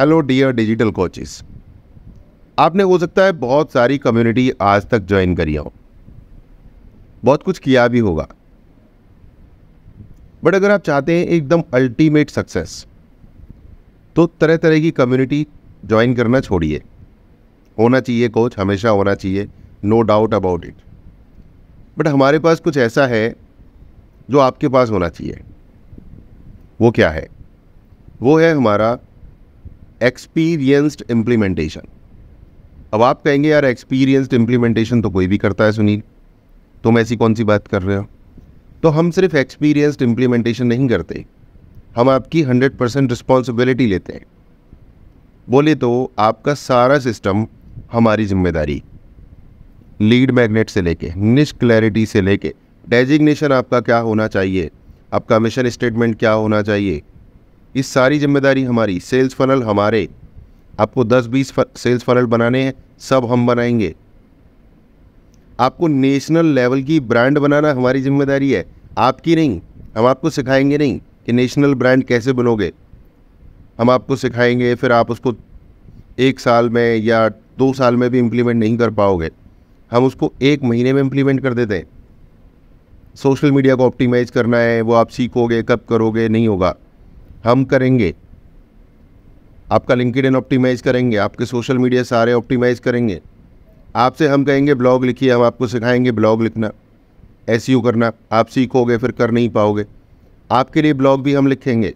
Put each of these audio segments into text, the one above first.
hello dear digital coaches आपने हो सकता है बहुत सारी कम्युनिटी आज तक ज्वाइन करी हो बहुत कुछ किया भी होगा बट अगर आप चाहते हैं एकदम अल्टीमेट सक्सेस तो तरह तरह की कम्युनिटी ज्वाइन करना छोड़िए होना चाहिए कोच हमेशा होना चाहिए no doubt about it but हमारे पास कुछ ऐसा है जो आपके पास होना चाहिए वो क्या है वो है हमारा एक्सपीरियंस्ड इम्प्लीमेंटेशन अब आप कहेंगे यार एक्सपीरियंस्ड इम्प्लीमेंटेशन तो कोई भी करता है सुनील तुम ऐसी कौन सी बात कर रहे हो तो हम सिर्फ एक्सपीरियंस्ड इम्प्लीमेंटेशन नहीं करते हम आपकी हंड्रेड परसेंट रिस्पॉन्सिबिलिटी लेते हैं बोले तो आपका सारा सिस्टम हमारी जिम्मेदारी लीड मैग्नेट से लेके निश क्लैरिटी से लेके डेजिग्नेशन आपका क्या होना चाहिए आपका मिशन स्टेटमेंट क्या होना चाहिए इस सारी जिम्मेदारी हमारी सेल्स फनल हमारे आपको 10-20 सेल्स फनल बनाने हैं सब हम बनाएंगे आपको नेशनल लेवल की ब्रांड बनाना हमारी जिम्मेदारी है आपकी नहीं हम आपको सिखाएंगे नहीं कि नेशनल ब्रांड कैसे बनोगे हम आपको सिखाएंगे फिर आप उसको एक साल में या दो साल में भी इम्प्लीमेंट नहीं कर पाओगे हम उसको एक महीने में इम्प्लीमेंट कर देते हैं सोशल मीडिया को ऑप्टिमाइज़ करना है वो आप सीखोगे कब करोगे नहीं होगा हम करेंगे आपका लिंकड इन ऑप्टिमाइज़ करेंगे आपके सोशल मीडिया सारे ऑप्टिमाइज़ करेंगे आपसे हम कहेंगे ब्लॉग लिखिए हम आपको सिखाएंगे ब्लॉग लिखना एस करना आप सीखोगे फिर कर नहीं पाओगे आपके लिए ब्लॉग भी हम लिखेंगे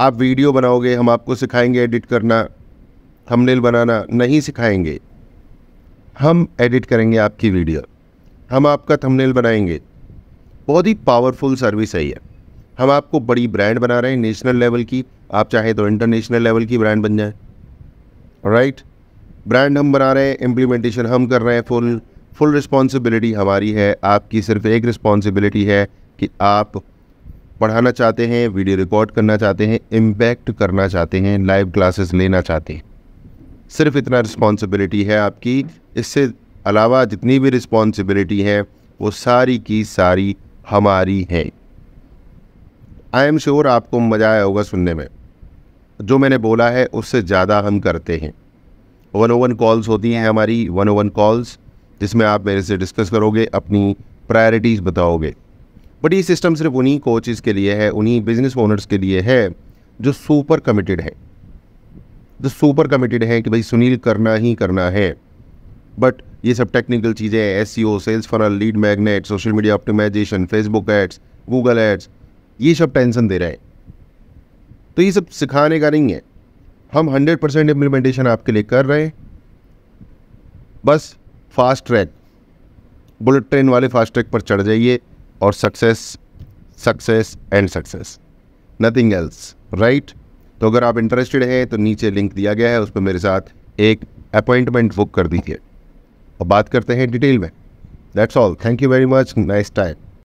आप वीडियो बनाओगे हम आपको सिखाएंगे एडिट करना थंबनेल बनाना नहीं सिखाएंगे हम एडिट करेंगे आपकी वीडियो हम आपका थंबनेल बनाएंगे बहुत ही पावरफुल सर्विस है यह हम आपको बड़ी ब्रांड बना रहे हैं नेशनल लेवल की आप चाहें तो इंटरनेशनल लेवल की ब्रांड बन जाए राइट ब्रांड हम बना रहे हैं इम्प्लीमेंटेशन हम कर रहे हैं फुल फुल रिस्पॉन्सिबिलिटी हमारी है आपकी सिर्फ एक रिस्पॉन्सिबिलिटी है कि आप पढ़ाना चाहते हैं वीडियो रिकॉर्ड करना चाहते हैं इम्पैक्ट करना चाहते हैं लाइव क्लासेस लेना चाहते हैं सिर्फ इतना रिस्पॉन्सिबिलिटी है आपकी इससे अलावा जितनी भी रिस्पॉन्सिबिलिटी है वो सारी की सारी हमारी है आई एम श्योर आपको मज़ा आया होगा सुनने में जो मैंने बोला है उससे ज़्यादा हम करते हैं वन ओ वन कॉल्स होती हैं हमारी वन ओ वन कॉल्स जिसमें आप मेरे से डिस्कस करोगे अपनी प्रायोरिटीज़ बताओगे बट ये सिस्टम सिर्फ उन्हीं कोचेज़ के लिए है उन्हीं बिजनेस ओनर्स के लिए है जो सुपर कमिटेड हैं जो सुपर कमिटेड हैं कि भाई सुनील करना ही करना है बट ये सब टेक्निकल चीज़ें S C O sales funnel lead magnet social media optimization Facebook ads Google ads ये सब टेंशन दे रहा है तो ये सब सिखाने का नहीं है हम 100 परसेंट इम्प्लीमेंटेशन आपके लिए कर रहे हैं बस फास्ट ट्रैक बुलेट ट्रेन वाले फास्ट ट्रैक पर चढ़ जाइए और success success and success nothing else right तो अगर आप इंटरेस्टेड हैं तो नीचे लिंक दिया गया है उस पर मेरे साथ एक अपॉइंटमेंट बुक कर दीजिए और बात करते हैं डिटेल में that's all thank you very much nice time